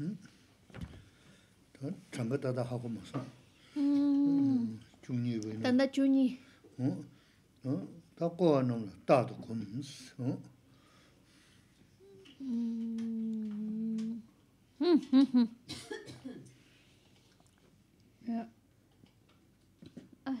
응. 잠깐만 하고 무슨. 음. 중니 위해. 단다 중니. 응? 응? 다고 하는 다도 고는. 음. 음. 야. 알레.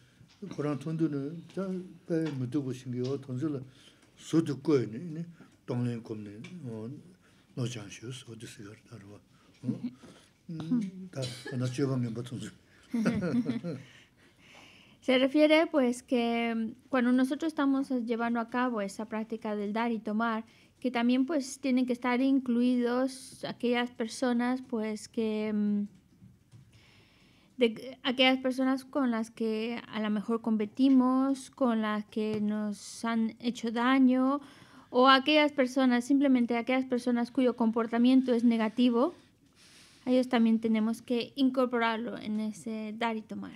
Se refiere pues que mm, cuando nosotros estamos eh, llevando a cabo esa práctica del dar y tomar, que también pues tienen que estar incluidos aquellas personas pues que mm, de aquellas personas con las que a lo mejor competimos, con las que nos han hecho daño, o aquellas personas, simplemente aquellas personas cuyo comportamiento es negativo, a ellos también tenemos que incorporarlo en ese dar y tomar.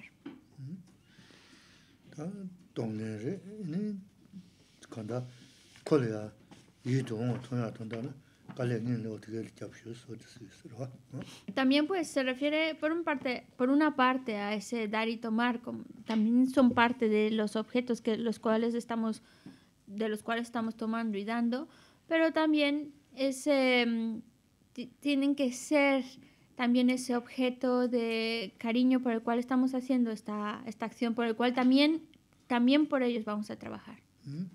También pues se refiere por, un parte, por una parte a ese dar y tomar, también son parte de los objetos que, los cuales estamos, de los cuales estamos tomando y dando, pero también ese, mm, tienen que ser también ese objeto de cariño por el cual estamos haciendo esta, esta acción, por el cual también, también por ellos vamos a trabajar. Mm.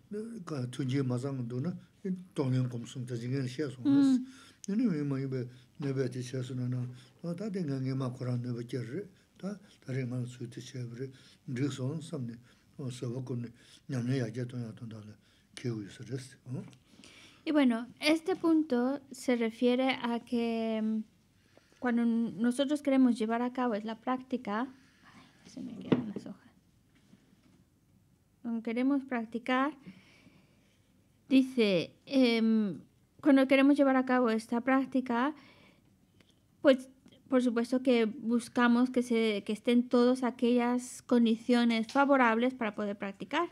ka tunji mazang do na tonglen kumsum ta jingen xia song nas nene me ma yube nebe ti xia su na na ta de nga ma koran nebe kjer re ta tari ma su ti xia bre nrik song sam ne so ba ya je to ya to da le u su res Y bueno, este punto se refiere a que cuando nosotros queremos llevar a cabo es la práctica, ay, se me quedan las hojas, cuando queremos practicar, Dice, em, cuando queremos llevar a cabo esta práctica, pues por supuesto que buscamos que, se, que estén todas aquellas condiciones favorables para poder practicar.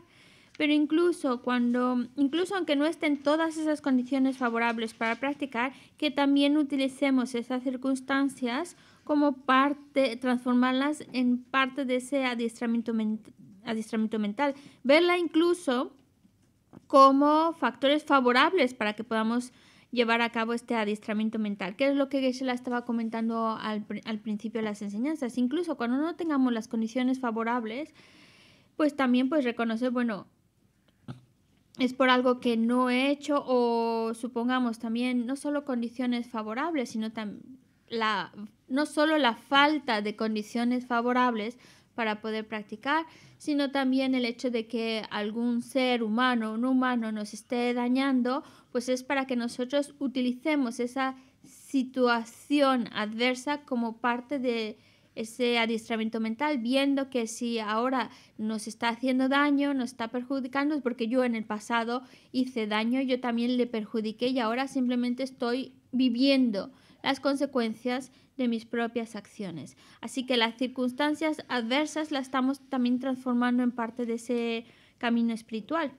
Pero incluso cuando, incluso aunque no estén todas esas condiciones favorables para practicar, que también utilicemos esas circunstancias como parte, transformarlas en parte de ese adiestramiento, adiestramiento mental. Verla incluso como factores favorables para que podamos llevar a cabo este adiestramiento mental, que es lo que geshe estaba comentando al, principio de las enseñanzas. Incluso cuando no tengamos las condiciones favorables, pues también pues reconocer, bueno, es por algo que no he hecho o supongamos también no solo condiciones favorables, sino también no solo la falta de condiciones favorables, para poder practicar, sino también el hecho de que algún ser humano o no humano nos esté dañando, pues es para que nosotros utilicemos esa situación adversa como parte de ese adiestramiento mental, viendo que si ahora nos está haciendo daño, nos está perjudicando, es porque yo en el pasado hice daño, yo también le perjudiqué y ahora simplemente estoy viviendo las consecuencias de mis propias acciones. Así que las circunstancias adversas las estamos también transformando en parte de ese camino espiritual.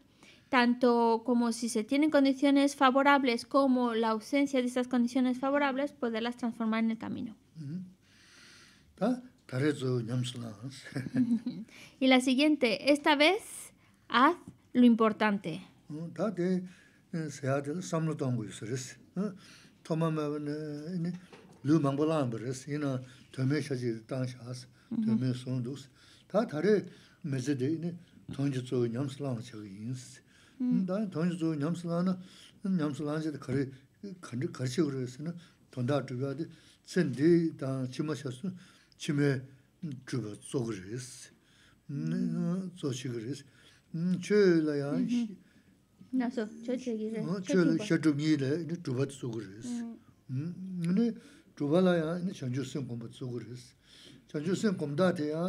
Tanto como si se tienen condiciones favorables como la ausencia de esas condiciones favorables, poderlas transformar en el camino. y la siguiente, esta vez haz lo importante. Mm, eh, 토마 루망불람버스 루 망볼라는 이나 도메 당샤스 도메 손두스 다 다른 메제데 이네 돈주조 냠슬라는 저기 다나 돈주조 냠슬라는 냠슬라는 저 거리 간지 거시 그러서는 돈다 주가데 센디 다 치마셔스 치메 주가 쪼그리스 음 쪼시그리스 음 쳬라야 나서 sō chō chō gīzō? Chō chō gīzō? Shatok ngī dē, ndi dōpat sō gō rē sō. Ndē, dōpat lá ya, ndi shāng chō sēng gō mbāt sō gō rē sō. Shāng chō sēng gō mbāt ātē ya,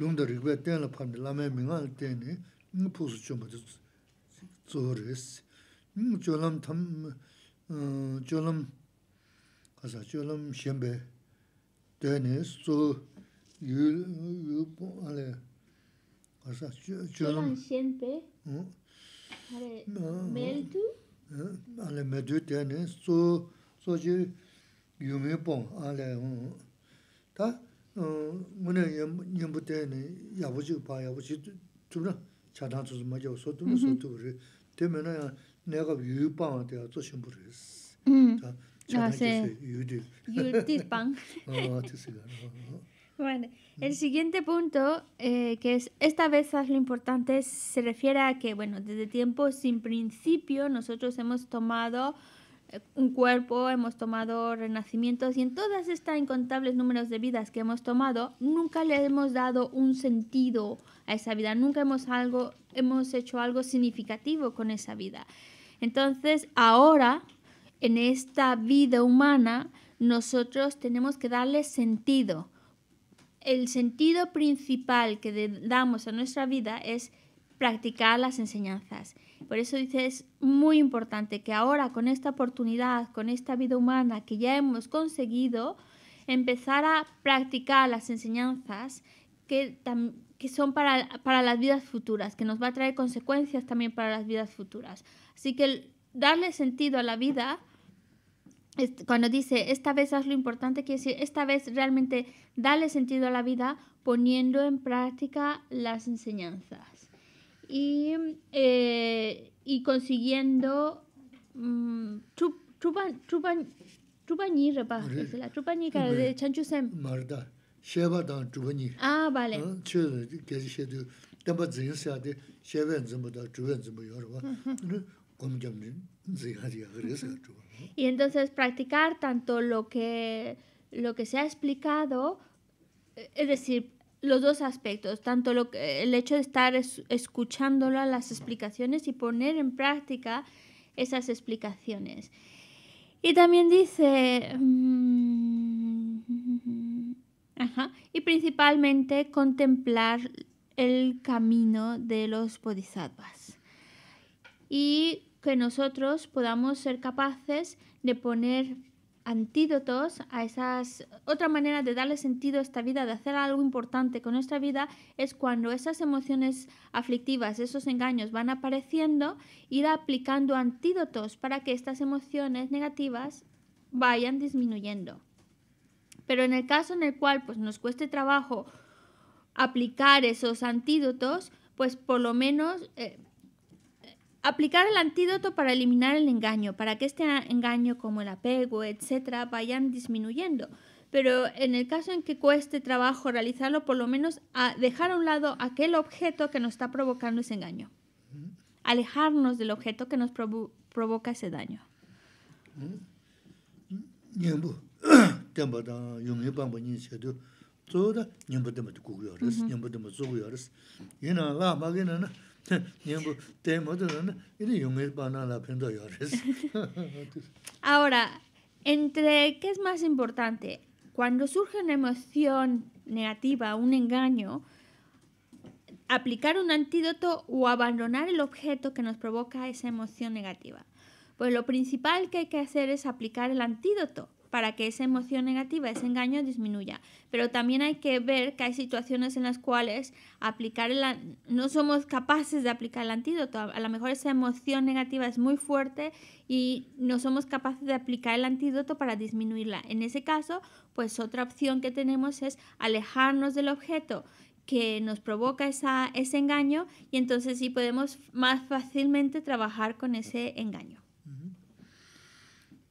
lōng dā rīgbē, tēn lō pārmdē, ale medu tene so so ji yume pon ta mune yem tene yabuji pa yabuji tuna chada tu ma jo so tu yu pa ma ta yu di yu pang Bueno, el siguiente punto, eh, que es esta vez lo importante, se refiere a que, bueno, desde tiempo sin principio nosotros hemos tomado eh, un cuerpo, hemos tomado renacimientos y en todas estas incontables números de vidas que hemos tomado, nunca le hemos dado un sentido a esa vida, nunca hemos, algo, hemos hecho algo significativo con esa vida. Entonces, ahora, en esta vida humana, nosotros tenemos que darle sentido el sentido principal que damos a nuestra vida es practicar las enseñanzas. Por eso dice, es muy importante que ahora con esta oportunidad, con esta vida humana que ya hemos conseguido, empezar a practicar las enseñanzas que, son para, las vidas futuras, que nos va a traer consecuencias también para las vidas futuras. Así que darle sentido a la vida cuando dice esta vez haz lo importante, quiere decir esta vez realmente dale sentido a la vida poniendo en práctica las enseñanzas y, eh, y consiguiendo um, mm, chup, chupan, chupan, chupañi, repas, la chupañi cara de Chanchusem. Marda, Ah, vale. Ah, Chelo, que sea de Y entonces practicar tanto lo que, lo que se ha explicado, es decir, los dos aspectos, tanto lo que, el hecho de estar es, las explicaciones y poner en práctica esas explicaciones. Y también dice, mm, y principalmente contemplar el camino de los bodhisattvas. Y que nosotros podamos ser capaces de poner antídotos a esas... Otra manera de darle sentido a esta vida, de hacer algo importante con nuestra vida, es cuando esas emociones aflictivas, esos engaños van apareciendo, ir aplicando antídotos para que estas emociones negativas vayan disminuyendo. Pero en el caso en el cual pues, nos cueste trabajo aplicar esos antídotos, pues por lo menos... Eh, Aplicar el antídoto para eliminar el engaño, para que este engaño como el apego, etcétera, vayan disminuyendo. Pero en el caso en que cueste trabajo realizarlo, por lo menos dejar a un lado aquel objeto que nos está provocando ese engaño. Alejarnos del objeto que nos provoca ese daño. Ahora, entre qué es más importante, cuando surge una emoción negativa, un engaño, aplicar un antídoto o abandonar el objeto que nos provoca esa emoción negativa. Pues lo principal que hay que hacer es aplicar el antídoto, para que esa emoción negativa, ese engaño disminuya. Pero también hay que ver que hay situaciones en las cuales aplicar no somos capaces de aplicar el antídoto. A lo mejor esa emoción negativa es muy fuerte y no somos capaces de aplicar el antídoto para disminuirla. En ese caso, pues otra opción que tenemos es alejarnos del objeto que nos provoca ese engaño y entonces sí podemos más fácilmente trabajar con ese engaño.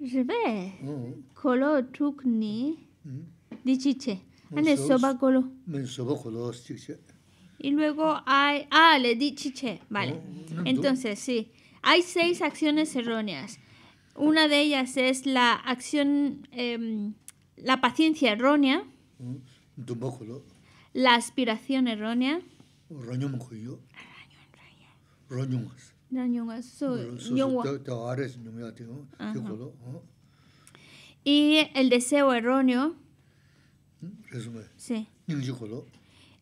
Revés. Kolo di dichiche. Ane soba colo. Men soba colo, chiche. Y luego hay. Ah, le di chiche. Vale. Entonces, sí. Hay seis acciones erróneas. Una de ellas es la acción. Eh, la paciencia errónea. Mm, la aspiración errónea. Roño Roño y el deseo erróneo.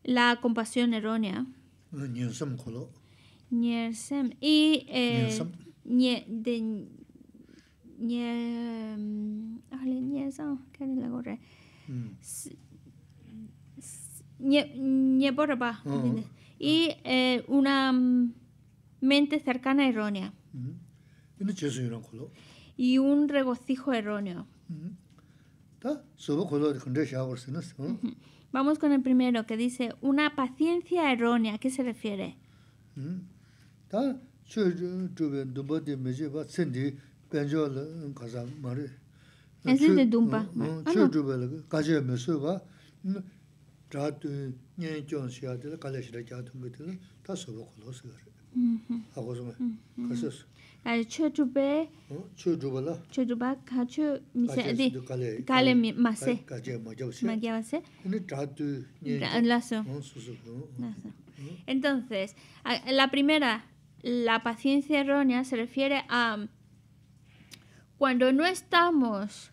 La compasión errónea. Mm. Ah. Y eh, una mente cercana errónea. Mm-hmm. Y un regocijo erróneo. Mm-hmm. Vamos con el primero que dice una paciencia errónea. ¿A qué se refiere? Es de entonces la primera la paciencia errónea se refiere a cuando no estamos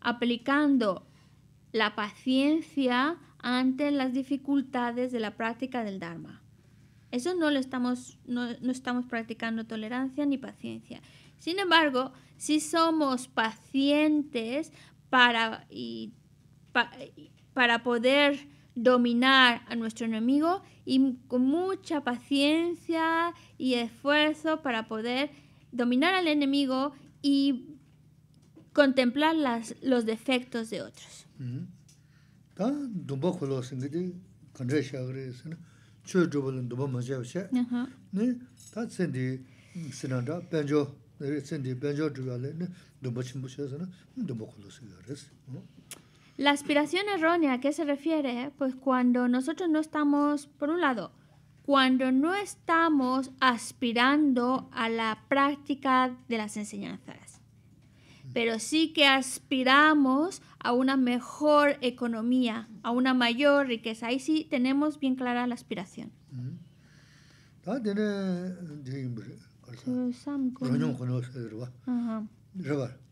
aplicando la paciencia ante las dificultades de la práctica del dharma eso no lo estamos, no, estamos practicando tolerancia ni paciencia. Sin embargo, si somos pacientes para, para poder dominar a nuestro enemigo y con mucha paciencia y esfuerzo para poder dominar al enemigo y contemplar las, los defectos de otros. La aspiración errónea, ¿a qué se refiere? Pues cuando nosotros no estamos, por un lado, cuando no estamos aspirando a la práctica de las enseñanzas pero sí que aspiramos a una mejor economía, a una mayor riqueza. Ahí sí tenemos bien clara la aspiración. Mm-hmm.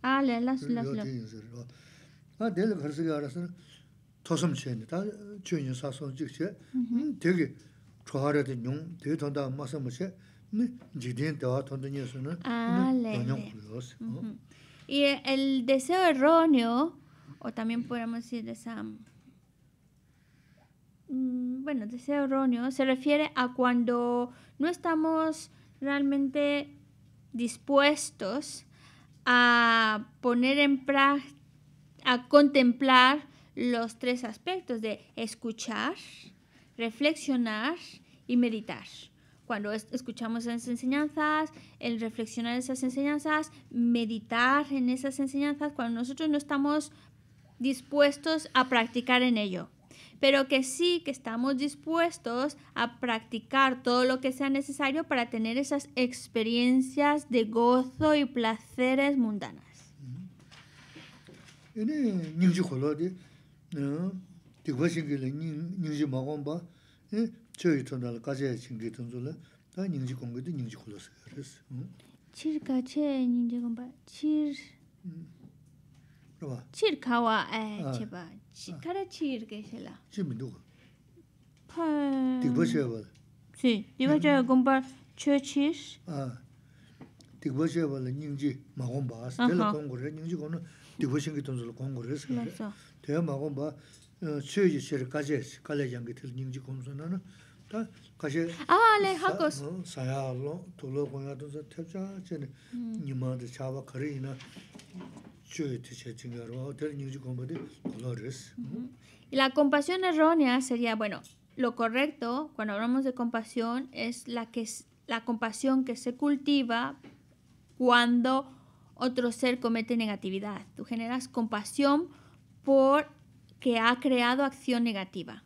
Ah, y el deseo erróneo, o también podemos decir mm, bueno, deseo erróneo, se refiere a cuando no estamos realmente dispuestos a poner en práctica, a contemplar los tres aspectos de escuchar, reflexionar y meditar cuando escuchamos esas enseñanzas, el reflexionar esas enseñanzas, meditar en esas enseñanzas, cuando nosotros no estamos dispuestos a practicar en ello, pero que sí que estamos dispuestos a practicar todo lo que sea necesario para tener esas experiencias de gozo y placeres mundanas. chöyi tondal kachaya chingi tondzo la, da nyingzi kongi di nyingzi kulo sikyo res. Chir kachaya nyingzi kongba, chir... Raba? Chir kawa, ee, cheba, kara chir kaxela. Chir mi nduka? Pa... Dikba chaya bala? Si, dikba chaya kongba, chö chir. Dikba chaya bala nyingzi ma kongba, tela kongu re, nyingzi kongna dikba chingi tondzo la kongu res. Tela ma kongba, chöyi chir kachaya, kala yangi tel nyingzi kongso nana, la compasión errónea sería bueno lo correcto cuando hablamos de compasión es la que la compasión que se cultiva cuando otro ser comete negatividad tú generas compasión por que ha creado acción negativa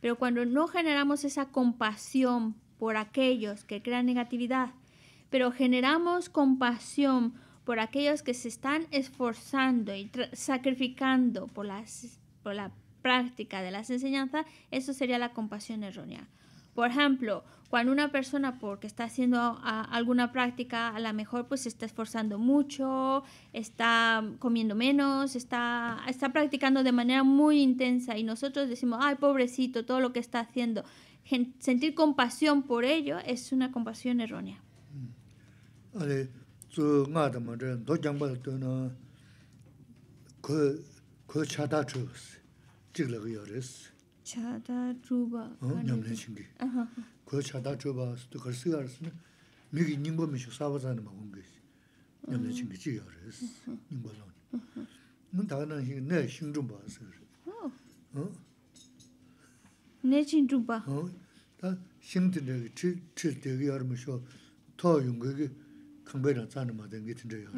pero cuando no generamos esa compasión por aquellos que crean negatividad, pero generamos compasión por aquellos que se están esforzando y sacrificando por, la práctica de las enseñanzas, eso sería la compasión errónea. Por ejemplo, cuando una persona porque está haciendo alguna práctica, a lo mejor pues se está esforzando mucho, está comiendo menos, está, está practicando de manera muy intensa y nosotros decimos, ay, pobrecito, todo lo que está haciendo. sentir compasión por ello es una compasión errónea. Mm. 차다 주바 아니 신기 그 차다 주바 스도 걸스 알았으면 미기 님범이 저 사바자는 막 온게 염내 신기 지요 그래서 님범 뭔 다른 희네 신중 봐 그래서 어응 내진 주바 어다 신들이 그치 치들이 알면서 더 용거기 컴퓨터 자는 마다 이제 저요.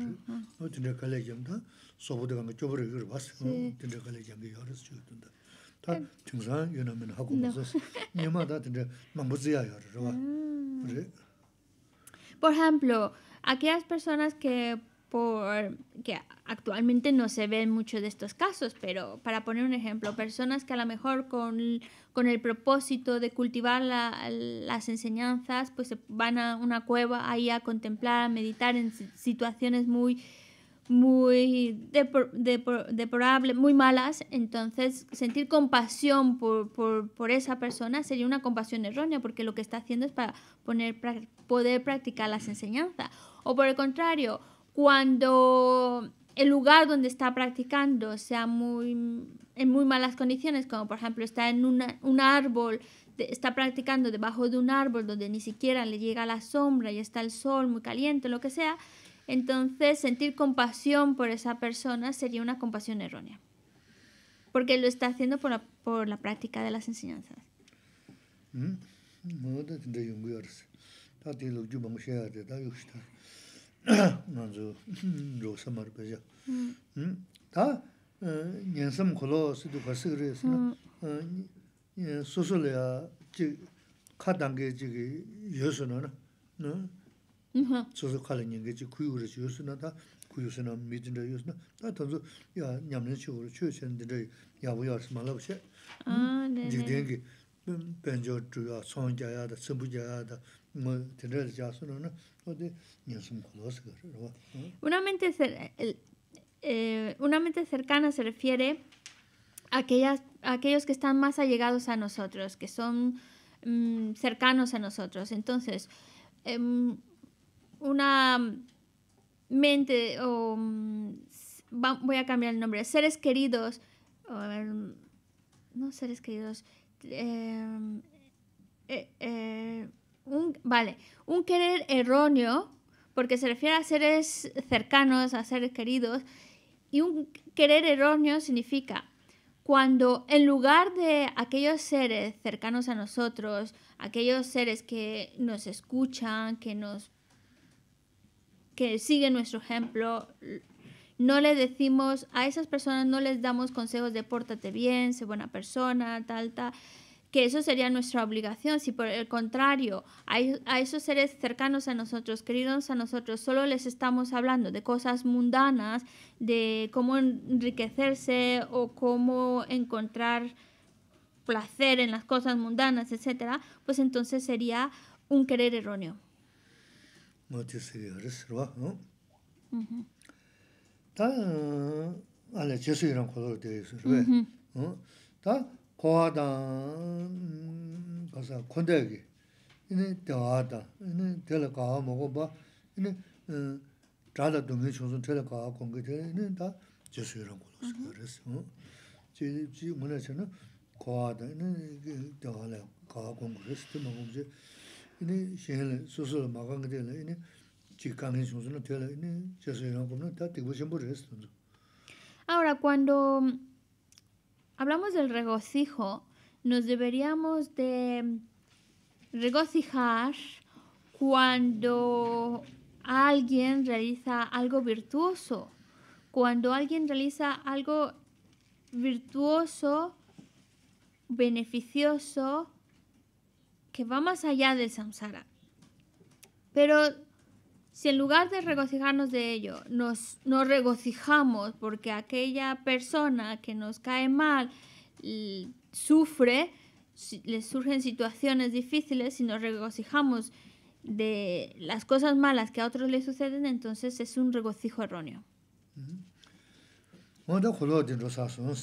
어제 내가 갈래 좀더 소부대 방에 쪼버려 그러고 봤어. 어제 갈래 좀더 열었어 좀 Por ejemplo, aquellas personas que por que actualmente no se ven mucho de estos casos, pero para poner un ejemplo, personas que a lo mejor con, el propósito de cultivar las enseñanzas, pues van a una cueva ahí a contemplar, a meditar en situaciones muy muy deplorable, muy malas, entonces sentir compasión por, por, por, esa persona sería una compasión errónea, porque lo que está haciendo es para poner, poder practicar las enseñanzas. O por el contrario, cuando el lugar donde está practicando sea muy, en muy malas condiciones, como por ejemplo está en una, un árbol, está practicando debajo de un árbol donde ni siquiera le llega la sombra y está el sol muy caliente, lo que sea, entonces, sentir compasión por esa persona sería una compasión errónea, porque lo está haciendo por la, por la práctica de las enseñanzas. Mm-hmm. una mente eh, una mente cercana se refiere a aquellos que están más allegados a nosotros que son mm, cercanos a nosotros entonces em, una mente o mm, voy a cambiar el nombre, seres queridos, no seres queridos, eh, eh, eh, un, vale, un querer erróneo, porque se refiere a seres cercanos, a seres queridos, y un querer erróneo significa cuando en lugar de aquellos seres cercanos a nosotros, aquellos seres que nos escuchan, que nos que sigue nuestro ejemplo, no le decimos a esas personas, no les damos consejos de pórtate bien, sé buena persona, tal, tal, que eso sería nuestra obligación. Si por el contrario, a, a esos seres cercanos a nosotros, queridos a nosotros, solo les estamos hablando de cosas mundanas, de cómo enriquecerse o cómo encontrar placer en las cosas mundanas, etcétera, pues entonces sería un querer erróneo. mō tī sī kī rī sī rwa. Tā ālā jī sī rāng kōdō tī sī rwa. 이네 kōhā tāng kāsā kōndā kī, inī tēhā tāng, inī tēhā kāhā mō kō bā, inī tātā dōngī chōngsō tēhā kāhā kōng kī tēhā, inī tā jī sī Ahora cuando hablamos del regocijo, nos deberíamos de regocijar cuando alguien realiza algo virtuoso. Cuando alguien realiza algo virtuoso, beneficioso, que va más allá del samsara. Pero si en lugar de regocijarnos de ello, nos, regocijamos porque aquella persona que nos cae mal sufre, le surgen situaciones difíciles, si nos regocijamos de las cosas malas que a otros le suceden, entonces es un regocijo erróneo. Mm,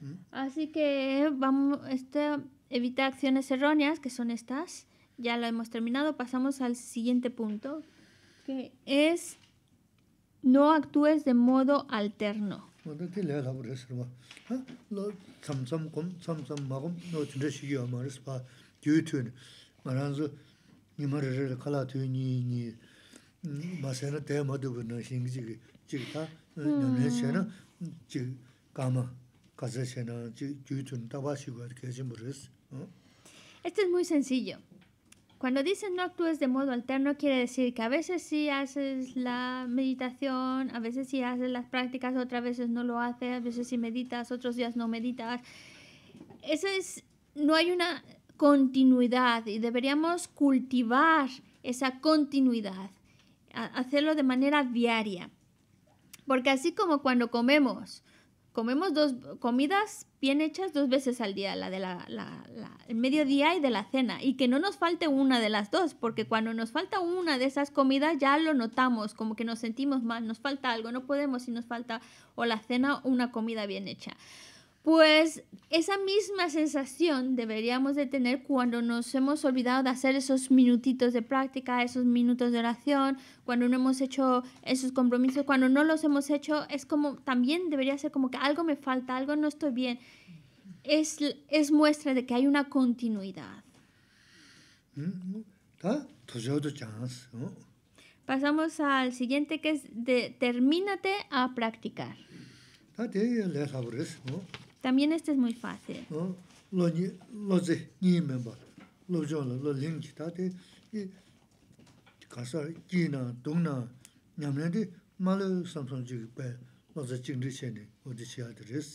mm. así que vamos este evita acciones erróneas que son estas ya lo hemos terminado pasamos al siguiente punto que es no actúes de modo alterno esto es muy sencillo. Cuando dicen no actúes de modo alterno, quiere decir que a veces sí haces la meditación, a veces sí haces las prácticas, otras veces no lo haces, a veces sí meditas, otros días no meditas. Eso es, no hay una continuidad y deberíamos cultivar esa continuidad hacerlo de manera diaria. Porque así como cuando comemos, comemos dos comidas bien hechas dos veces al día, la de la, mediodía y de la cena, y que no nos falte una de las dos, porque cuando nos falta una de esas comidas ya lo notamos, como que nos sentimos mal, nos falta algo, no podemos si nos falta o la cena o una comida bien hecha. Pues esa misma sensación deberíamos de tener cuando nos hemos olvidado de hacer esos minutitos de práctica, esos minutos de oración, cuando no hemos hecho esos compromisos, cuando no los hemos hecho, es como también debería ser como que algo me falta, algo no estoy bien. Es, muestra de que hay una continuidad. Mm, mm, Pasamos al siguiente que es de termínate a practicar. Ah, también este es muy fácil. Lo lo zi, ni menba, lo zhong lo, lo ling chi, ta te, kasa, ji na, dong na, nyam len de, ma le samsung chi lo zi jing di chen de, o di chi de res.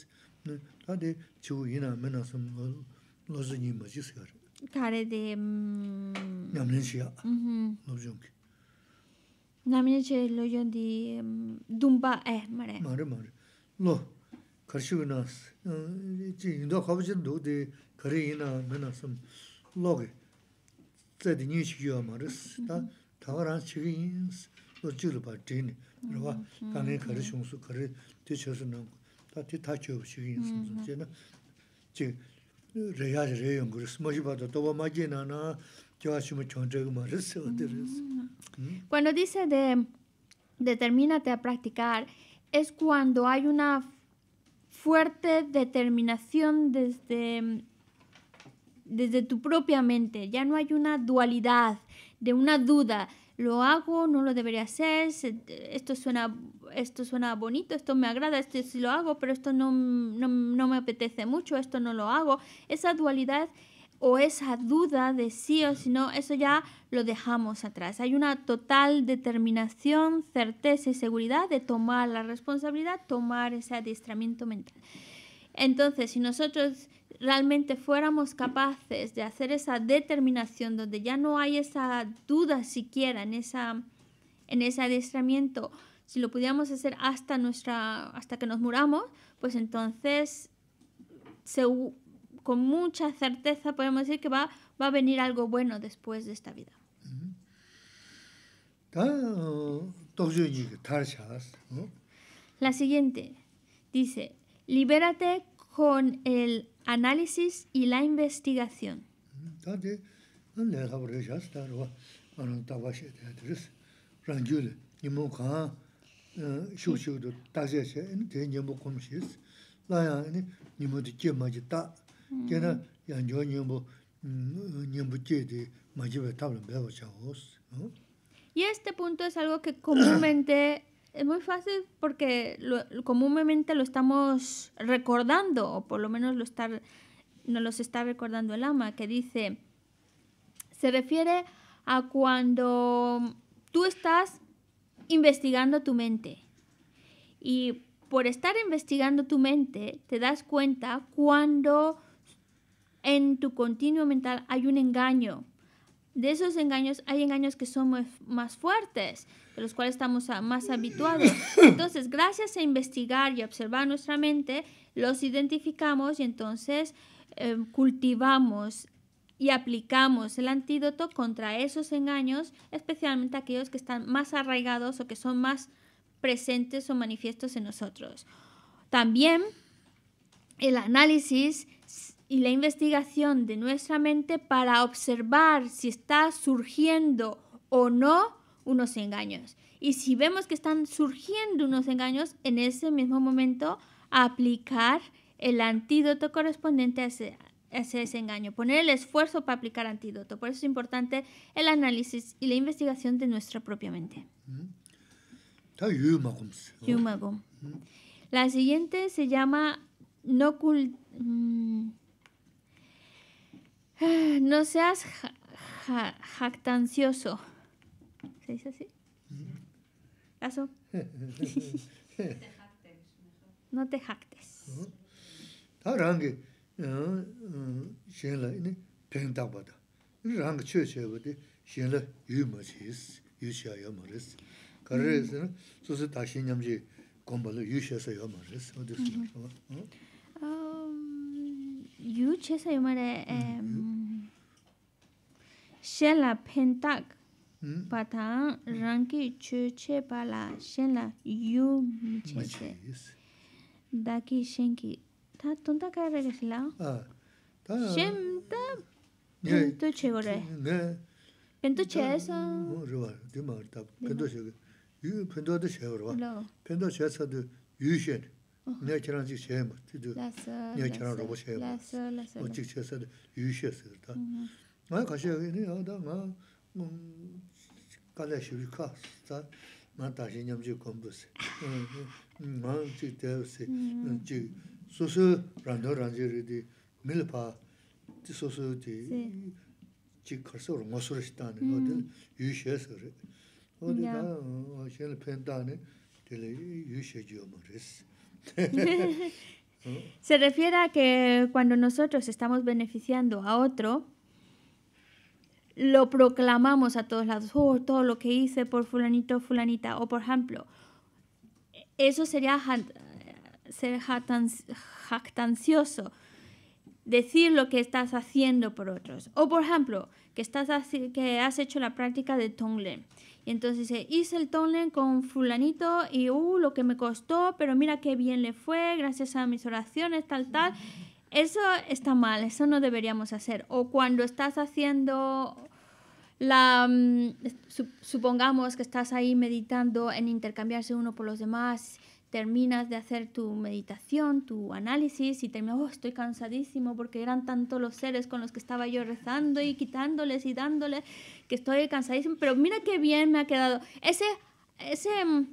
Ta te, chi wu mm, lo zi ni ma chi de... Nyam len chi ya, lo zhong ki. Nyam mm, lo zhong di, dumba, eh, mare. Mare mare. Lo, cuando dice de determínate a practicar, es cuando hay una fuerte determinación desde, desde tu propia mente. Ya no hay una dualidad, de una duda. Lo hago, no lo debería hacer, esto suena, esto suena bonito, esto me agrada, esto sí lo hago, pero esto no, no me apetece mucho, esto no lo hago. Esa dualidad o esa duda de sí o si no, eso ya lo dejamos atrás. Hay una total determinación, certeza y seguridad de tomar la responsabilidad, tomar ese adiestramiento mental. Entonces, si nosotros realmente fuéramos capaces de hacer esa determinación donde ya no hay esa duda siquiera en, esa, en ese adiestramiento, si lo pudiéramos hacer hasta, nuestra, hasta que nos muramos, pues entonces con mucha certeza podemos decir que va, va a venir algo bueno después de esta vida. La siguiente dice, libérate con el análisis y la investigación. Mm. Mm, y este punto es algo que comúnmente es muy fácil porque comúnmente lo estamos recordando, o por lo menos lo nos los está recordando el ama, que dice, se refiere a cuando tú estás investigando tu mente. Y por estar investigando tu mente, te das cuenta cuando en tu continuo mental hay un engaño. De esos engaños hay engaños que son más fuertes, de los cuales estamos más habituados. Entonces, gracias a investigar y observar nuestra mente, los identificamos y entonces em, cultivamos y aplicamos el antídoto contra esos engaños, especialmente aquellos que están más arraigados o que son más presentes o manifiestos en nosotros. También el análisis y la investigación de nuestra mente para observar si está surgiendo o no unos engaños. Y si vemos que están surgiendo unos engaños, en ese mismo momento aplicar el antídoto correspondiente a ese, engaño, poner el esfuerzo para aplicar antídoto. Por eso es importante el análisis y la investigación de nuestra propia mente. La siguiente se llama no, mm, no seas jactancioso. ¿Se dice así? ¿Caso? no te jactes. No shenla, te yu che sa yu ma re mm-hmm. she la pen tak mm-hmm. pa tang rang ki che che pa la she la yu mi che se da ki shen ki ta tun ta ka re ge ah, ta tu che go ne pen che sa di ma yu de che sa de yu Nyā kěrāñ chik chéhé mō tī tū, nyā kěrāñ 나 chéhé mō, chik chéhé sā 다. yu shé sō tā. Māy kaxéhé ní á dā, ngā kālaya shiriká sō tā, ngā táxé ñamchik kōmbu sē. Ngā chik tēhé sē, Se refiere a que cuando nosotros estamos beneficiando a otro, lo proclamamos a todos lados, oh, todo lo que hice por fulanito, fulanita, o por ejemplo, eso sería jactancioso, decir lo que estás haciendo por otros. O por ejemplo, que, estás que has hecho la práctica de Tonglen y entonces dice, hice el tonel con fulanito y, uh, lo que me costó, pero mira qué bien le fue, gracias a mis oraciones, tal, tal. Eso está mal, eso no deberíamos hacer. O cuando estás haciendo la mm, supongamos que estás ahí meditando en intercambiarse uno por los demás terminas de hacer tu meditación, tu análisis y terminas, oh, estoy cansadísimo porque eran tantos los seres con los que estaba yo rezando y quitándoles y dándoles que estoy cansadísimo, pero mira qué bien me ha quedado. Ese, ese mm,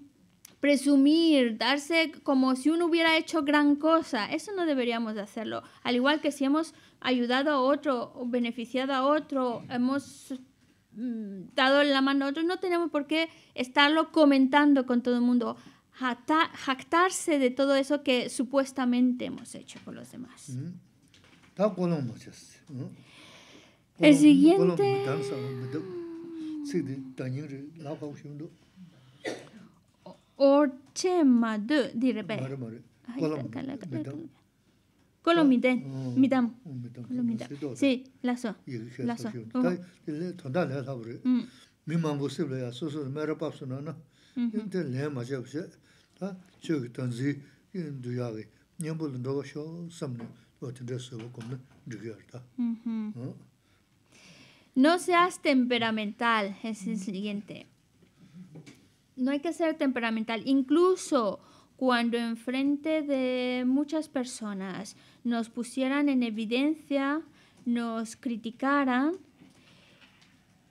presumir, darse como si uno hubiera hecho gran cosa, eso no deberíamos de hacerlo. Al igual que si hemos ayudado a otro, beneficiado a otro, hemos mm, dado la mano a otro, no tenemos por qué estarlo comentando con todo el mundo jactarse de todo eso que supuestamente hemos hecho con los demás. El siguiente... direbe. No seas temperamental, es el siguiente. No hay que ser temperamental, incluso cuando enfrente de muchas personas nos pusieran en evidencia, nos criticaran,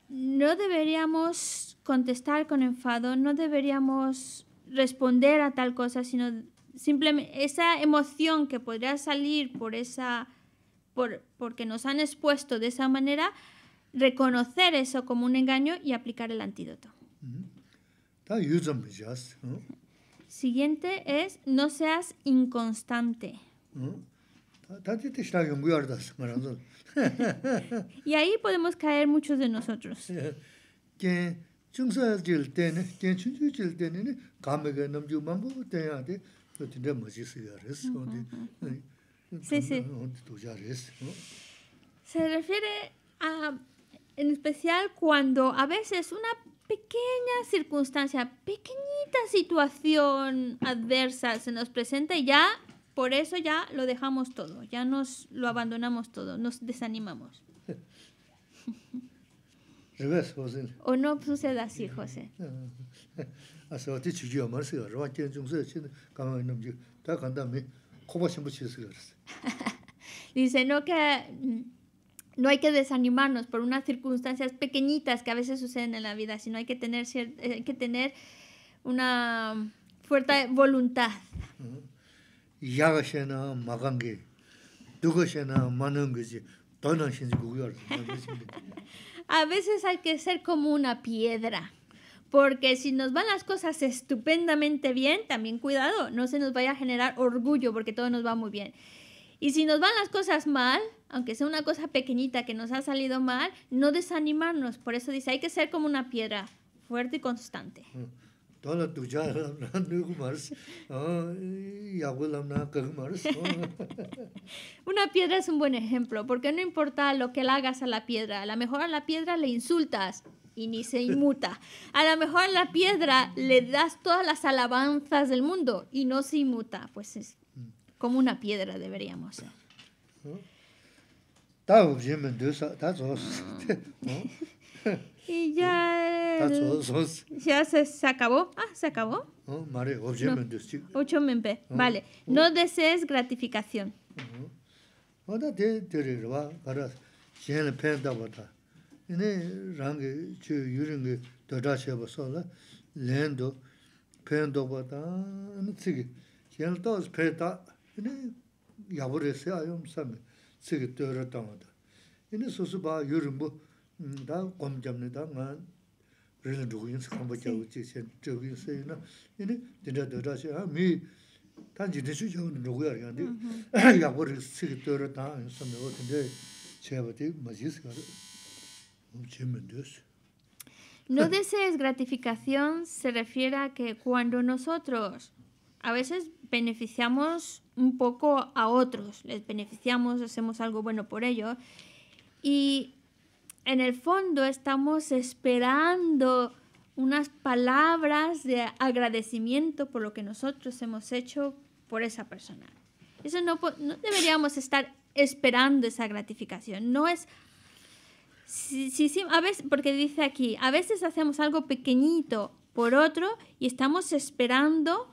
no deberíamos contestar con enfado, no deberíamos responder a tal cosa, sino simplemente esa emoción que podría salir por esa, por, porque nos han expuesto de esa manera, reconocer eso como un engaño y aplicar el antídoto. Mm-hmm. Siguiente es no seas inconstante. Mm-hmm. y ahí podemos caer muchos de nosotros. Se refiere a, en especial cuando a veces una pequeña circunstancia, pequeñita situación adversa se nos presenta y ya, por eso ya lo dejamos todo, ya nos lo abandonamos todo, nos desanimamos. ¿Ves, José? ¿O no sucede pues, así, José? Así, a ti, chuchu, amar, si, arroba, tiene, chung, se, chine, cama, y no, yo, ta, canta, mi, coba, chimbo, chis, gars. Dice, no, que mm, no hay que desanimarnos por unas circunstancias pequeñitas que a veces suceden en la vida, sino hay que tener, cier... Eh, hay que tener una fuerte voluntad. Ya, Xena, Magangue, Duga, Xena, Manangue, Tona, Xena, Gugur a veces hay que ser como una piedra. Porque si nos van las cosas estupendamente bien, también cuidado, no se nos vaya a generar orgullo porque todo nos va muy bien. Y si nos van las cosas mal, aunque sea una cosa pequeñita que nos ha salido mal, no desanimarnos. Por eso dice, hay que ser como una piedra, fuerte y constante. Mm. Ah, ah. Una piedra es un buen ejemplo, porque no importa lo que le hagas a la piedra, a lo mejor a la piedra le insultas y ni se inmuta. A lo mejor a la piedra le das todas las alabanzas del mundo y no se inmuta, pues es como una piedra deberíamos ser. Ah. Y ya. Mm. ya se, se, acabó. Ah, se acabó. No, ocho Vale. No desees gratificación. No desees gratificación se refiere a que cuando nosotros a veces beneficiamos un poco a otros, les beneficiamos, hacemos algo bueno por ellos, y en el fondo estamos esperando unas palabras de agradecimiento por lo que nosotros hemos hecho por esa persona. Eso no, no deberíamos estar esperando esa gratificación. No es a veces, porque dice aquí, a veces hacemos algo pequeñito por otro y estamos esperando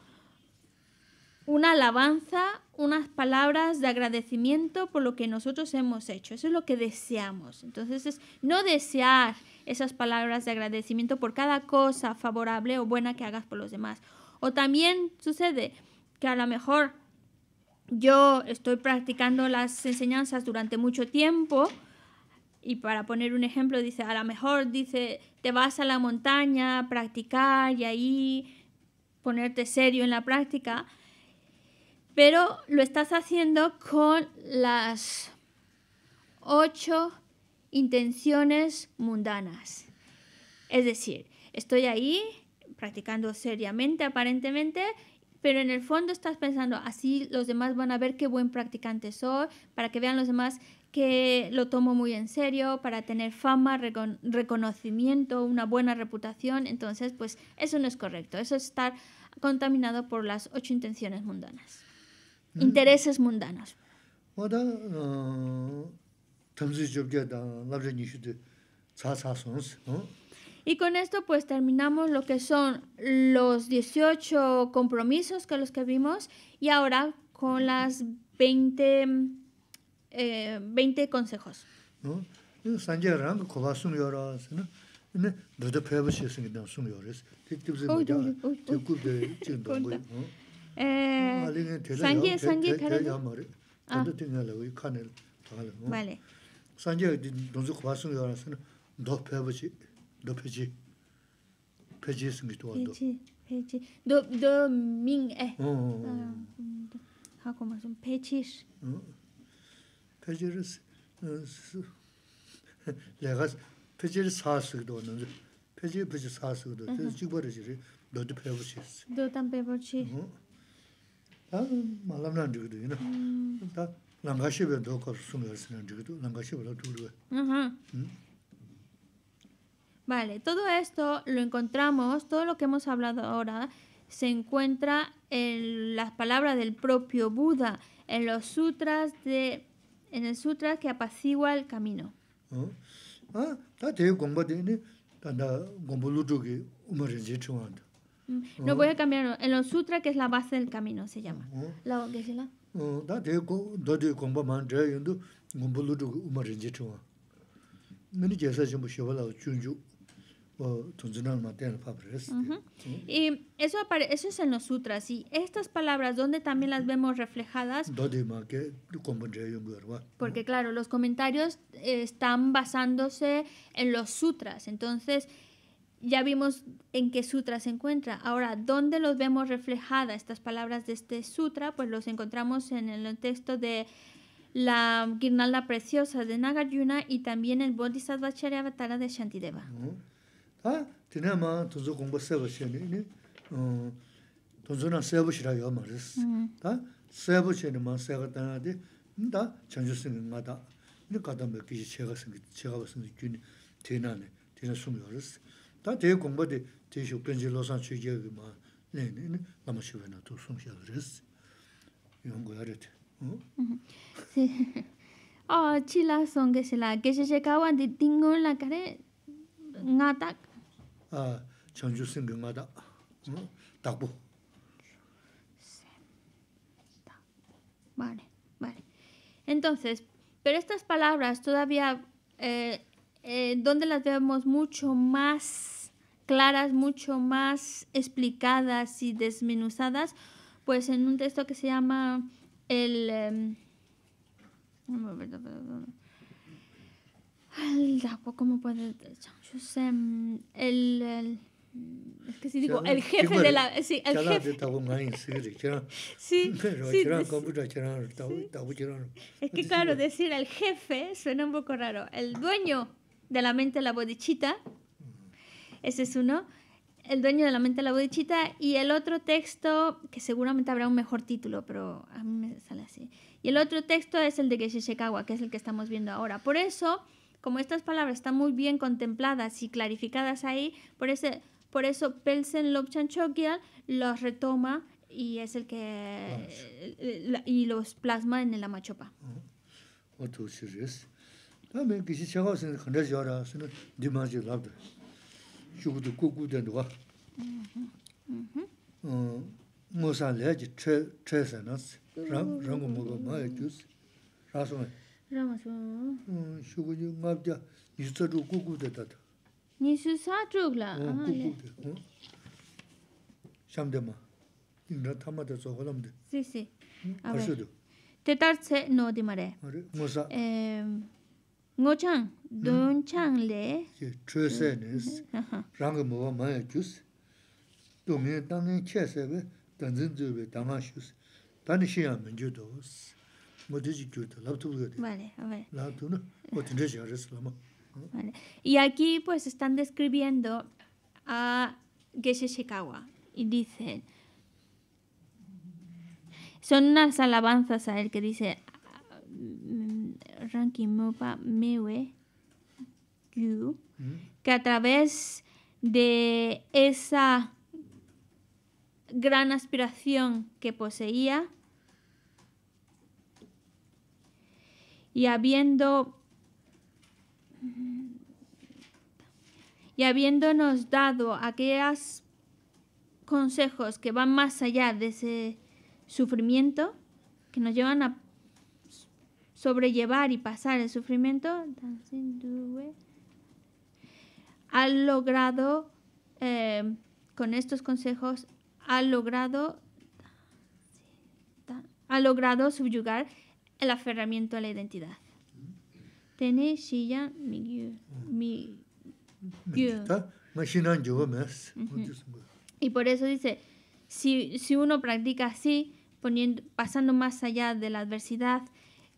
una alabanza unas palabras de agradecimiento por lo que nosotros hemos hecho. Eso es lo que deseamos. Entonces es no desear esas palabras de agradecimiento por cada cosa favorable o buena que hagas por los demás. O también sucede que a lo mejor yo estoy practicando las enseñanzas durante mucho tiempo y para poner un ejemplo dice, a lo mejor dice, te vas a la montaña a practicar y ahí ponerte serio en la práctica pero lo estás haciendo con las ocho intenciones mundanas. Es decir, estoy ahí practicando seriamente aparentemente, pero en el fondo estás pensando, así los demás van a ver qué buen practicante soy, para que vean los demás que lo tomo muy en serio, para tener fama, reconocimiento, una buena reputación. Entonces, pues eso no es correcto, eso es estar contaminado por las ocho intenciones mundanas. Mm-hmm. intereses mundanos. Y con esto pues terminamos lo que son los 18 compromisos que los que vimos y ahora con las 20 eh, 20 consejos. ¿No? 에 상계 상계 가래 담아 이 칸에 더 하라고. 맞네. 상계 도둑 왔어. 요런 선 도패버지 도패지. 패지승이 도다. 이지 패지. 도 도밍 에. 하고 말좀 패칠. 응? 패지를 야가 터질 사스거든. 패지 패지 사스거든. 주 너도 너도 Vale, todo esto lo encontramos, todo lo que hemos hablado ahora se encuentra en las palabras del propio Buda, en los sutras de en el sutra que apacigua el camino. No voy a cambiar, en los sutras, que es la base del camino se llama. La o Y eso aparece eso es en los sutras y estas palabras donde también las vemos reflejadas. Er Porque claro, los comentarios eh, están basándose en los sutras, entonces ya vimos en qué sutra se encuentra. Ahora, ¿dónde los vemos reflejadas estas palabras de este sutra? Pues los encontramos en el texto de la guirnalda preciosa de Nagarjuna y también el Bodhisattva Charyavatara de Shantideva. 다 chila son que se la que se en la cara ah vale vale entonces pero estas palabras todavía eh, eh, donde las vemos mucho más claras, mucho más explicadas y desmenuzadas, pues en un texto que se llama el... El, es que si digo el jefe de la sí el jefe sí, sí, es que claro decir el jefe suena un poco raro el dueño de la mente la bodichita. Ese es uno. El dueño de la mente la bodichita. Y el otro texto, que seguramente habrá un mejor título, pero a mí me sale así. Y el otro texto es el de geshe que es el que estamos viendo ahora. Por eso, como estas palabras están muy bien contempladas y clarificadas ahí, por, ese, por eso Pelsen Lobchan los retoma y es el que. y los plasma en el Amachopa. ā 기시 kēshī shēkho sēngi khāndēshī ā rā sēngi dīmāshī lāpdē, shūgū tu kū kū tēndu wā. Mōsā lē jī trē sē nā sē, rā mō mō gō mā yā jū 샴데마 rā 타마데 mā yā. Shūgū jī ngā ptē, nī shū sā ngochang hmm? donchang le chöse nes rang mo ma ya chus do me dang ne che se be dan zin zu be dang ma shus dan shi ya men ju mo de ji de la tu de vale vale la tu no o tin de ya res la ma vale y aquí pues están describiendo a Geshe Shikawa y dicen son unas alabanzas a él que dice Ranking Mopa Mewe mm. que a través de esa gran aspiración que poseía y habiendo y habiéndonos dado aquellos consejos que van más allá de ese sufrimiento, que nos llevan a sobrellevar y pasar el sufrimiento, ha logrado, em, con estos consejos, ha logrado, ha logrado subyugar el aferramiento a la identidad. Y por eso dice, si, uno practica así, pasando más allá de la adversidad,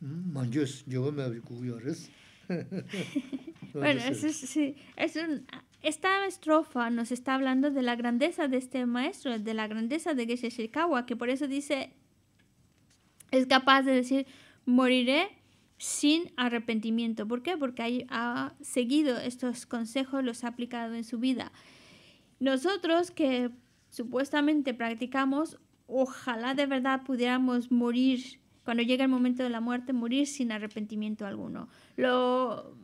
Mm, manjus, yo me bueno, es, esta estrofa nos está hablando de la grandeza de este maestro, de la grandeza de Geshe Shikawa, que por eso dice, es capaz de decir, moriré sin arrepentimiento. ¿Por qué? Porque ha seguido estos consejos, los ha aplicado en su vida. Nosotros que supuestamente practicamos, ojalá de verdad pudiéramos morir cuando llega el momento de la muerte, morir sin arrepentimiento alguno. Lo,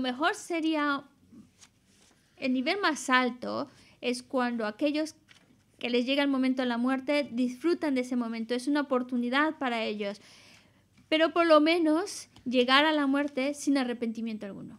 mejor sería, el nivel más alto es cuando aquellos que les llega el momento de la muerte disfrutan de ese momento, es una oportunidad para ellos, pero por lo menos llegar a la muerte sin arrepentimiento alguno.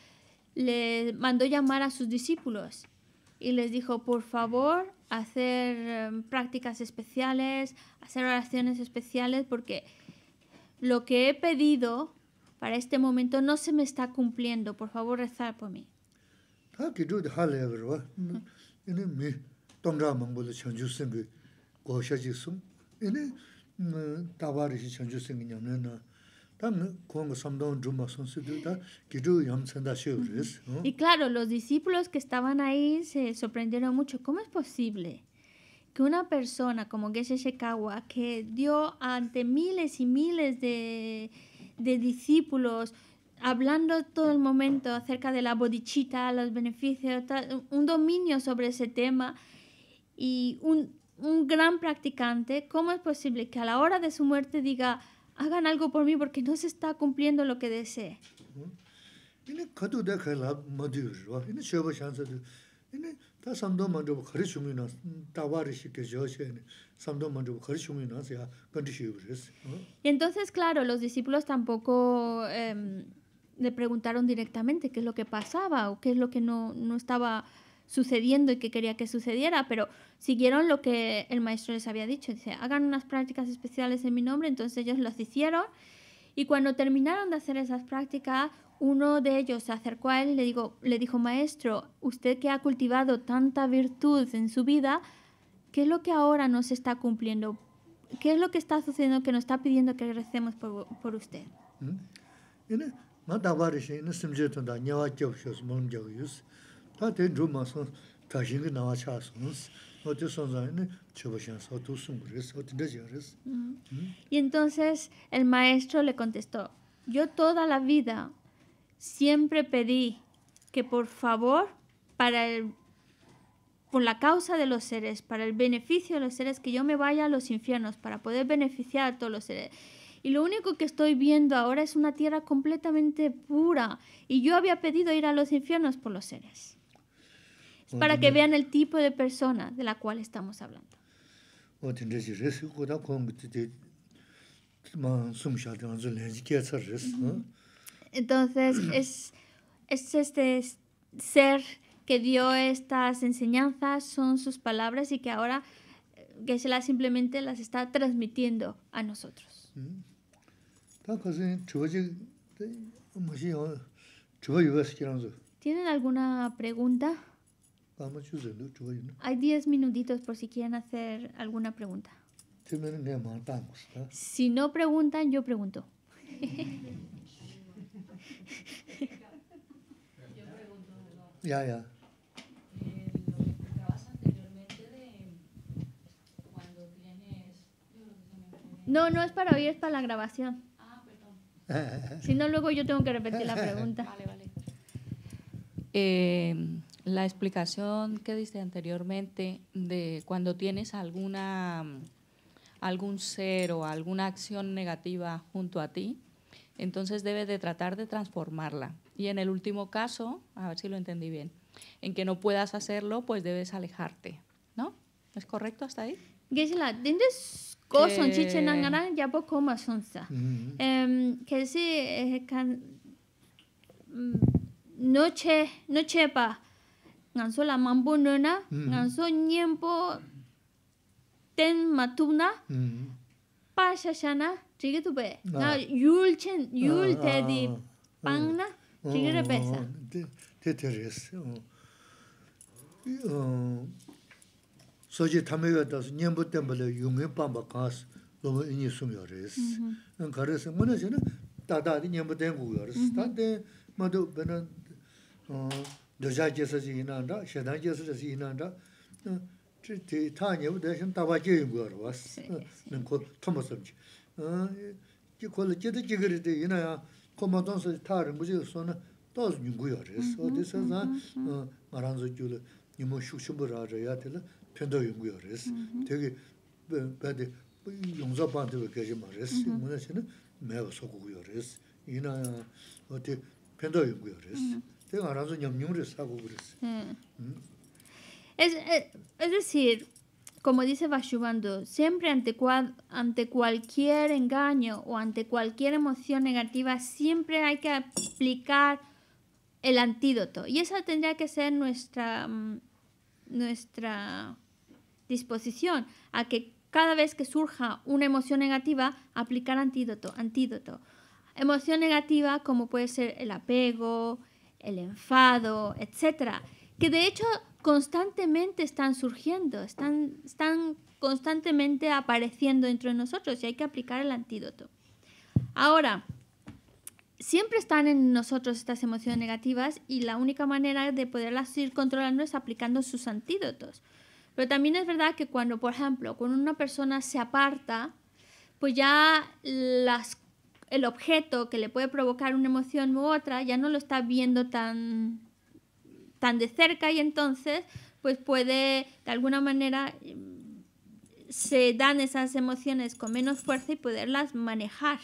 le mandó llamar a sus discípulos y les dijo, por favor, hacer em, prácticas especiales, hacer oraciones especiales, porque lo que he pedido para este momento no se me está cumpliendo. Por favor, rezar por mí. Y claro, los discípulos que estaban ahí se sorprendieron mucho. ¿Cómo es posible que una persona como Geshe Shekawa, que dio ante miles y miles de, de discípulos, hablando todo el momento acerca de la bodichita, los beneficios, un dominio sobre ese tema y un, un gran practicante, ¿cómo es posible que a la hora de su muerte diga, hagan algo por mí porque no se está cumpliendo lo que desee. Y entonces, claro, los discípulos tampoco em, le preguntaron directamente qué es lo que pasaba o qué es lo que no, no estaba sucediendo y que quería que sucediera, pero siguieron lo que el maestro les había dicho. Dice, hagan unas prácticas especiales en mi nombre, entonces ellos los hicieron. Y cuando terminaron de hacer esas prácticas, uno de ellos se acercó a él y le, dijo, maestro, usted que ha cultivado tanta virtud en su vida, ¿qué es lo que ahora no se está cumpliendo? ¿Qué es lo que está sucediendo que nos está pidiendo que recemos por, por usted? ¿Mm? Mm. Y entonces el maestro le contestó, yo toda la vida siempre pedí que por favor, para el, por la causa de los seres, para el beneficio de los seres, que yo me vaya a los infiernos para poder beneficiar a todos los seres. Y lo único que estoy viendo ahora es una tierra completamente pura. Y yo había pedido ir a los infiernos por los seres para que vean el tipo de persona de la cual estamos hablando. Entonces, es, es este ser que dio estas enseñanzas, son sus palabras y que ahora eh, que se las simplemente las está transmitiendo a nosotros. ¿Tienen alguna pregunta? Hay diez minutitos por si quieren hacer alguna pregunta. Si no preguntan, yo pregunto. Ya, ya. No, no es para hoy, es para la grabación. Ah, perdón. Si no, luego yo tengo que repetir la pregunta. Vale, vale. Eh, la explicación que diste anteriormente de cuando tienes alguna algún ser o alguna acción negativa junto a ti, entonces debes de tratar de transformarla. Y en el último caso, a ver si lo entendí bien, en que no puedas hacerlo, pues debes alejarte, ¿no? ¿Es correcto hasta ahí? ya poco más onza. Em, que si mm, noche, noche nganso la mambu no na mm. nganso nyempo ten matuna mm. pa sha shashana chige tu be ah. na yul chen yul ah, ah, te di pang na chige mm. re be sa te te re se so je tame ga da nyempo ten ba le yungwe pa ba ka s lo ba ni su myo re se mm-hmm. an ka re se mo na je na ta da di nyempo ten gu yo re se ta mm-hmm. dōjā jēsā jī yīnā ndā, shēdā jēsā jī yīnā ndā, tī tā ñabu dā shēn tāpa jē yungu wā rwa, nīng kō tōma sōm chī. Jī kō lā jētā jī gārī dī yā, kō mā tōng sā jī tā jī yungu sā rā rā yā yungu bē Mm. Mm. Eh, es, decir, como dice Vashubandhu, siempre ante, ante cualquier engaño o ante cualquier emoción negativa, siempre hay que aplicar el antídoto. Y esa tendría que ser nuestra, mm, nuestra disposición, a que cada vez que surja una emoción negativa, aplicar antídoto, antídoto. Emoción negativa como puede ser el apego, el enfado, etcétera, que de hecho constantemente están surgiendo, están, están constantemente apareciendo dentro de nosotros y hay que aplicar el antídoto. Ahora, siempre están en nosotros estas emociones negativas y la única manera de poderlas ir controlando es aplicando sus antídotos. Pero también es verdad que cuando, por ejemplo, cuando una persona se aparta, pues ya las el objeto que le puede provocar una emoción u otra ya no lo está viendo tan, tan de cerca y entonces pues puede de alguna manera se dan esas emociones con menos fuerza y poderlas manejar.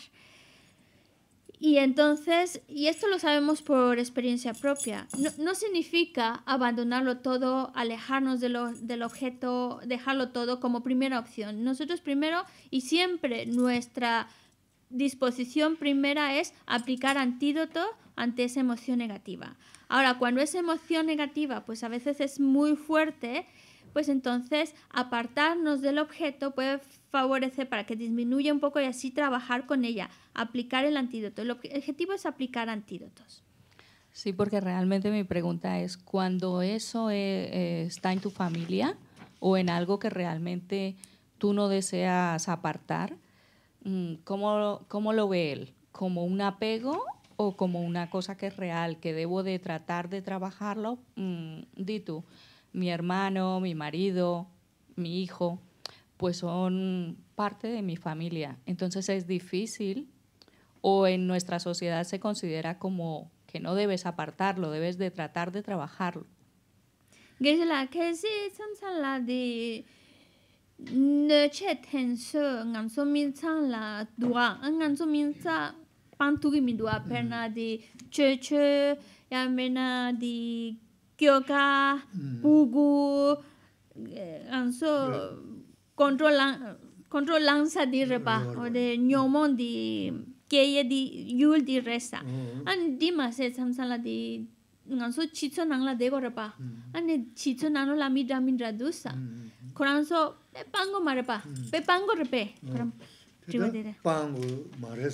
Y entonces, y esto lo sabemos por experiencia propia, no, significa abandonarlo todo, alejarnos del objeto, dejarlo todo como primera opción. Nosotros primero y siempre nuestra disposición primera es aplicar antídoto ante esa emoción negativa. Ahora, cuando esa emoción negativa, pues a veces es muy fuerte, pues entonces apartarnos del objeto puede favorecer para que disminuya un poco y así trabajar con ella, aplicar el antídoto. El objetivo es aplicar antídotos. Sí, porque realmente mi pregunta es, cuando eso eh, eh, está en tu familia o en algo que realmente tú no deseas apartar, Mm, ¿cómo, ¿cómo lo ve él? ¿Como un apego o como una cosa que es real, que debo de tratar de trabajarlo, mm, di tú, mi hermano, mi marido, mi hijo, pues son parte de mi familia. Entonces es difícil o en nuestra sociedad se considera como que no debes apartarlo, debes de tratar de trabajarlo. ¿qué es la de ne che ten se ngam min chang la duwa, ngam so min cha pan tu min dua per na di che che ya me di kyoka, ka bu gu ngam control lang control lang sa di re ba o de nyo di ke di yul di re sa an di ma se sam la di ngam chizo chi cho nang la de go re ba an chi cho nang la mi da min ra du sa 코란소 빼빵고 말해 봐. 빼빵고 르베. 그럼 지금 빵고 말해.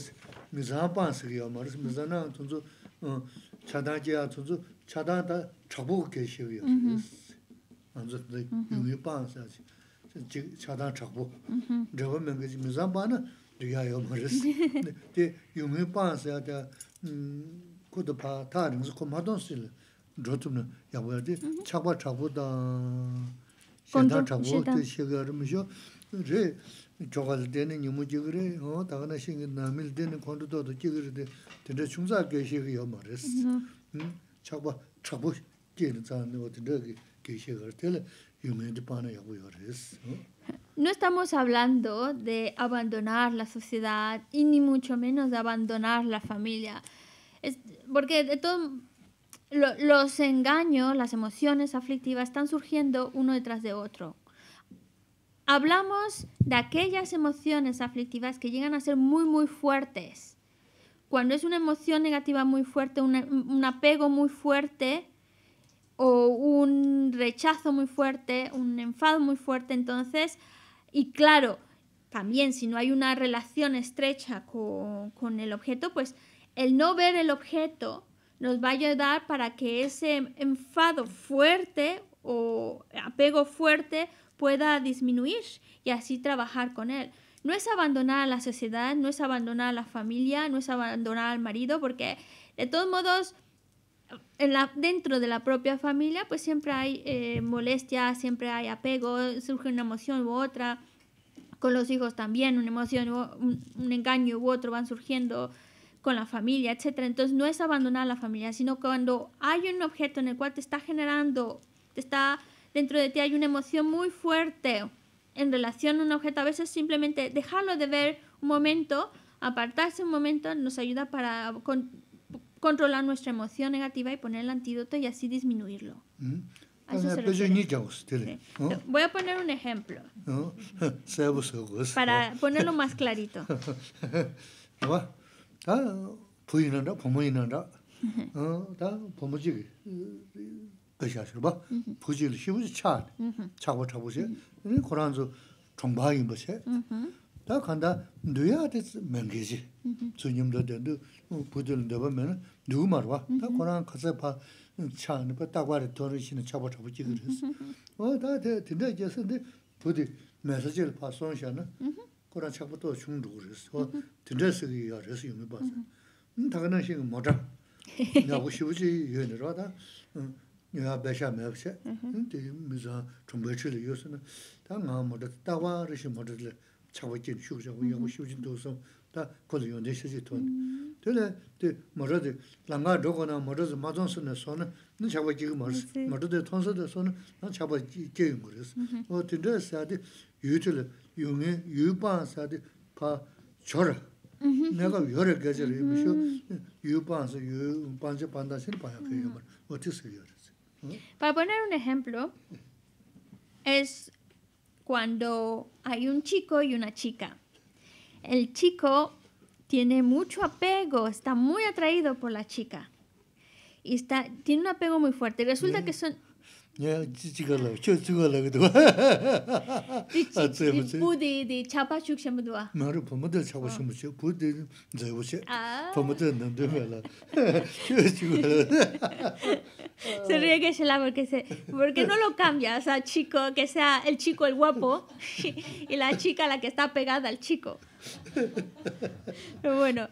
미자빠 쓰리요. 말해. 미자나 존조 어 차다지야 존조 차다다 잡고 계시고요. 먼저 네 유유 빠사지. 지 차다 잡고. 그 명기 미자빠나 리아요 말해. 네 유유 빠사야 돼. 음 그것도 봐. 다른 거 고마던 쓸. 저좀 야보야지. 차보다. shētā chāpō tē shēgā rīma shō, rē chōgāla tēne nīmu jīg rē, tā gāna shēngi nāmil tēne kōntu tōtō jīg rē tē, tēne chūngsā kē shēgā yō mā rēs. Chāpō chāpō tēne tsāne wā tēne kē shēgā rē, tēne yō mē tē pāna yā yō rēs. No estamos hablando de abandonar la sociedad y ni mucho menos de abandonar la familia. Es porque de todo los engaños, las emociones aflictivas están surgiendo uno detrás de otro. Hablamos de aquellas emociones aflictivas que llegan a ser muy, muy fuertes. Cuando es una emoción negativa muy fuerte, un, apego muy fuerte o un rechazo muy fuerte, un enfado muy fuerte, entonces, y claro, también si no hay una relación estrecha con el objeto, pues el no ver el objeto nos va a ayudar para que ese enfado fuerte o apego fuerte pueda disminuir y así trabajar con él. No es abandonar a la sociedad, no es abandonar a la familia, no es abandonar al marido, porque de todos modos, dentro de la propia familia, pues siempre hay eh, molestia, siempre hay apego, surge una emoción u otra, con los hijos también, una emoción, un engaño u otro van surgiendo con la familia, etcétera. Entonces no es abandonar a la familia, sino cuando hay un objeto en el cual te está generando, te está dentro de ti hay una emoción muy fuerte en relación a un objeto, a veces simplemente dejarlo de ver un momento, apartarse un momento nos ayuda para controlar nuestra emoción negativa y poner el antídoto y así disminuirlo. Voy a poner un ejemplo. Para ponerlo más clarito. 아 부인한다 부모인한다 어다 부모지 가셔 봐 부지를 쉬우지 차 차고 차 보세요 우리 고란주 정바이 보세요 다 간다 너야 됐어 맹게지 주님도 된도 부들은 더 보면 누구 말과 다 고란 가서 봐 차는 거 따과를 돌으시는 차고 차 그랬어 어다 된다 이제 근데 부디 메시지를 봐서 오셔는 kora chakpa to chung dhugu resi, wa tindra sugi ya 뭐다 yungi basi. Nga taga na xingi moja, nga gu shivuji 좀 nirwa da, nga ya baisha mayabse, di miza chumbay chili yuwa 다 코드 요 내셔지 돈 되네 데 머저데 랑가 로고나 머저즈 마존스네 손은 너 잡아 지금 머스 머저데 톤서데 손은 나 잡아 지게인 거래서 어 뒤에 사디 유틀 용의 유바사디 파 저라 내가 여러 가지를 입으셔 유바서 유반제 반다신 봐야 그 이름을 어떻게 쓰여 그랬어 Para poner un ejemplo, es cuando hay un chico y una chica. el chico tiene mucho apego, está muy atraído por la chica. Y está, tiene un apego muy fuerte. Resulta que son chigala, ¿no? chigala kidwa. Di budi di chapa shuk no? Maru pamada chapa shambadwa, budi zaywa she, pamada nandu mela, chio chigala. Se ríe que se la porque, se, porque no lo cambia, o sea, chico, que sea el chico el guapo y la chica la que está pegada al chico. Pero bueno,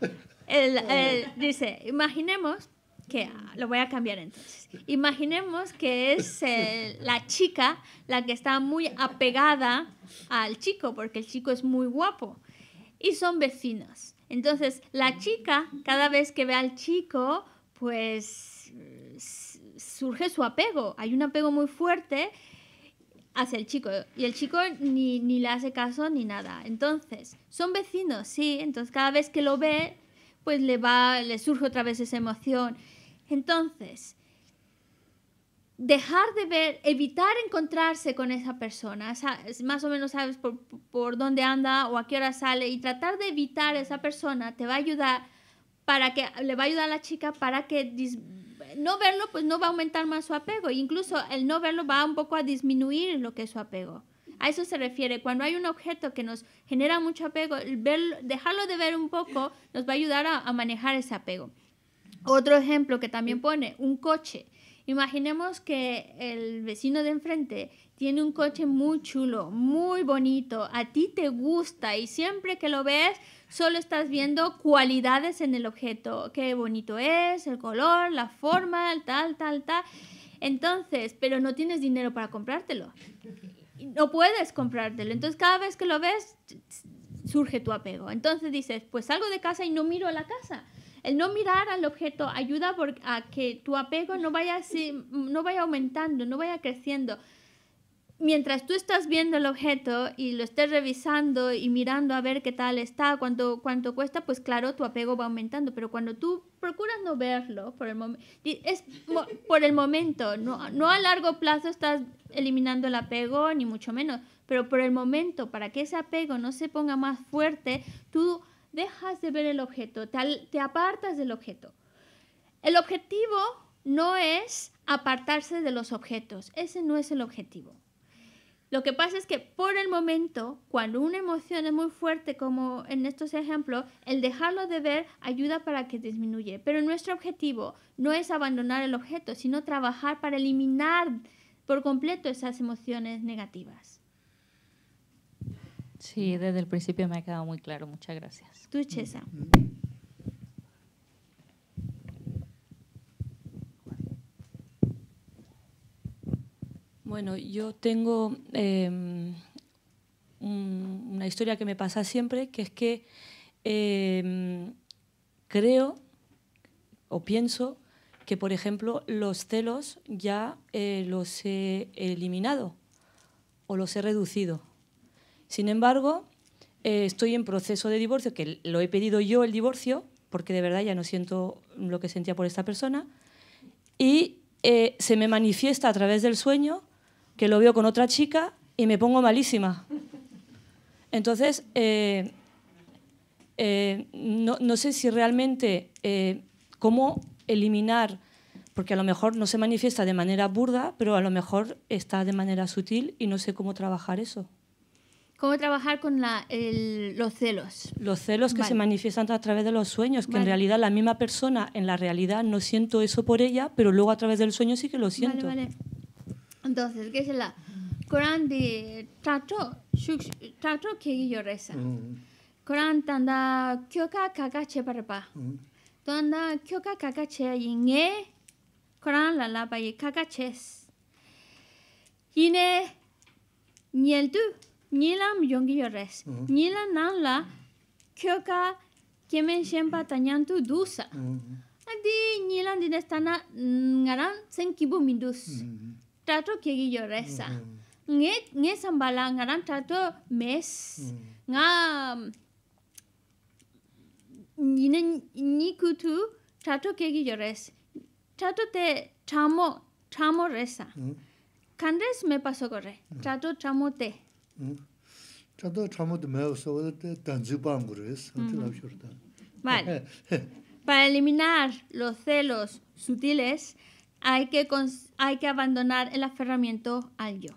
él dice, imaginemos lo voy a cambiar entonces. Imaginemos que es la chica la que está muy apegada al chico, porque el chico es muy guapo, y son vecinos. Entonces, la chica, cada vez que ve al chico, pues surge su apego. Hay un apego muy fuerte hacia el chico. Y el chico ni, le hace caso ni nada. Entonces, son vecinos, sí. Entonces, cada vez que lo ve, pues le va, le surge otra vez esa emoción. Entonces, dejar de ver, evitar encontrarse con esa persona, más o menos sabes por, dónde anda o a qué hora sale y tratar de evitar a esa persona te va a ayudar para que le va a ayudar a la chica para que no verlo pues no va a aumentar más su apego, incluso el no verlo va un poco a disminuir lo que es su apego. A eso se refiere, cuando hay un objeto que nos genera mucho apego, dejarlo de ver un poco nos va a ayudar a manejar ese apego. Otro ejemplo que también pone, un coche. Imaginemos que el vecino de enfrente tiene un coche muy chulo, muy bonito, a ti te gusta y siempre que lo ves solo estás viendo cualidades en el objeto, qué bonito es, el color, la forma, tal, tal, tal. Entonces, pero no tienes dinero para comprártelo. No puedes comprártelo. Entonces, cada vez que lo ves, surge tu apego. Entonces dices, pues salgo de casa y no miro a la casa el no mirar al objeto ayuda a que tu apego no vaya, no vaya aumentando, no vaya creciendo. Mientras tú estás viendo el objeto y lo estés revisando y mirando a ver qué tal está, cuánto, cuánto cuesta, pues claro, tu apego va aumentando. Pero cuando tú procuras no verlo por el, es por el momento, no, no a largo plazo estás eliminando el apego, ni mucho menos, pero por el momento, para que ese apego no se ponga más fuerte, tú dejas de ver el objeto, te, apartas del objeto. El objetivo no es apartarse de los objetos, ese no es el objetivo. Lo que pasa es que por el momento, cuando una emoción es muy fuerte, como en estos ejemplos, el dejarlo de ver ayuda para que disminuye. Pero nuestro objetivo no es abandonar el objeto, sino trabajar para eliminar por completo esas emociones negativas. Sí, desde el principio me ha quedado muy claro. Muchas gracias. Tú, Chesa. Bueno, yo tengo em, una historia que me pasa siempre, que es que em, creo o pienso que, por ejemplo, los celos ya eh, los he eliminado o los he reducido sin embargo, eh, estoy en proceso de divorcio, que lo he pedido yo el divorcio, porque de verdad ya no siento lo que sentía por esta persona, y eh, se me manifiesta a través del sueño que lo veo con otra chica y me pongo malísima. Entonces, eh, no, no, sé si realmente cómo eliminar porque a lo mejor no se manifiesta de manera burda, pero a lo mejor está de manera sutil y no sé cómo trabajar eso. ¿Cómo trabajar con la, el, los celos? Los celos que se manifiestan a través de los sueños, que en realidad la misma persona, en la realidad no siento eso por ella, pero luego a través del sueño sí que lo siento. Vale, Entonces, ¿qué es la Corán de Tato, Tato que yo reza? Mm. Corán tanda kyoka kakache parpa. Mm. Tanda kyoka kakache yinge. Corán la lapa y kakaches. Yine, niel tú. nilam yongi yores mm. nilam nan la kyoka kemen shenpa tanyan tu dusa mm. adi nilam din esta ngaran sen kibu mindus mm. tato kegi yoresa nge nge sambala ngaran tato mes nga nin ni kutu tato kegi yores tato te chamo chamo resa kandres me paso corre tato te. Vale. Para eliminar los celos sutiles hay que hay que abandonar el aferramiento al yo.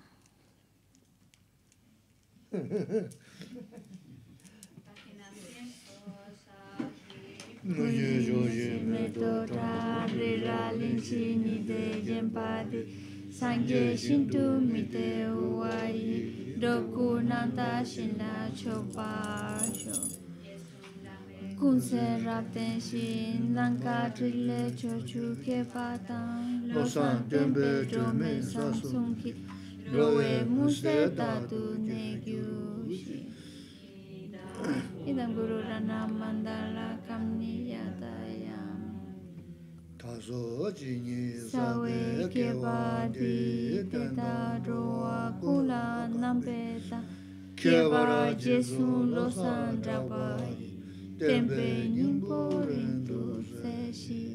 dokunanta shinla chopa cho kunse rapten shin lanka trile cho chu ke patang lo san tembe cho me lo we muse tatu ne gyu shi guru rana mandala kamni zo chi ni sa ta da ro wa ta ke ba lo san ra pa tem pe se shi